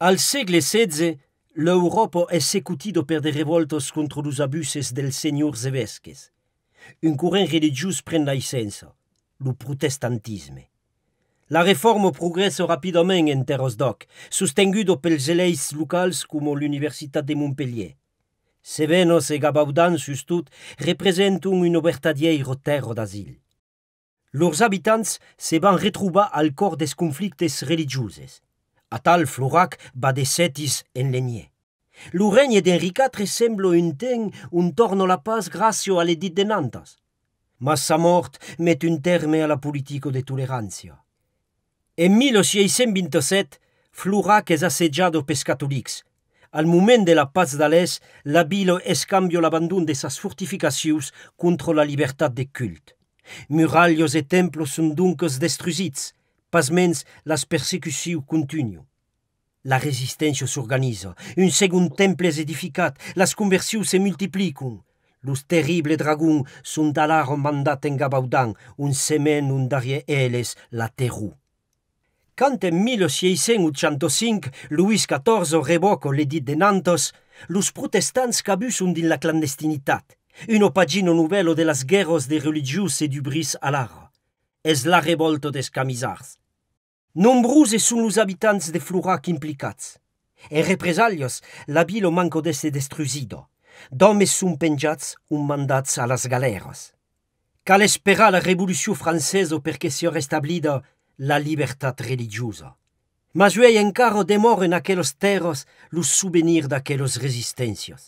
Al segle XVI e l'Europe est secutida per des révoltes contre les abus du Seigneur evesques. Un courant prend la licence, le protestantisme. La réforme progresse rapidement en terres d'oc, par les locals comme l'Universitat de Montpellier. Sevenos et Gabaudan, sus tot, une une véritable terre d'asile. Lors habitants se van au al cor des conflictes A tal Florac va deètis en legniè. Lo ureègne d’Eri semblo unèng un torn la paz gracio a l’eddit de Nantas. Mas sa mort met un terme a la politico de toleranncia. En 1627, Florac es assejat pes catics. Al moment de la paz d’Allè, l’abillo es cambioambi l’abandon de sas fortificacius con la libertat de cult. Murallhos e templos son dus destruits. mens las persécutions continuent. La résistance s'organise. un second temple est edificat, las conversions se multiplient. Los terribles dragons sont à mandat en Gabaudan. un semen un derrière elles la terre. Quand en 1685 Louis XIV revoque l'édit de Nantos, los protestants cabusent din la clandestinitat, una pagina nouvelle de las guerres de religios et du bris à Es la revoltto d’escaars. No bruse son los habitants de Florrac implicats. e represags, l laavi lo manco d’sser destruuzida. Dòmes son penjatz un mandat sa las galèras. Cal esperar la revolucion francesa perque seò restada la libertat religiusa. Masuèi en caro demmor enquelos tèros lo souvenir d’aquelos resistcios.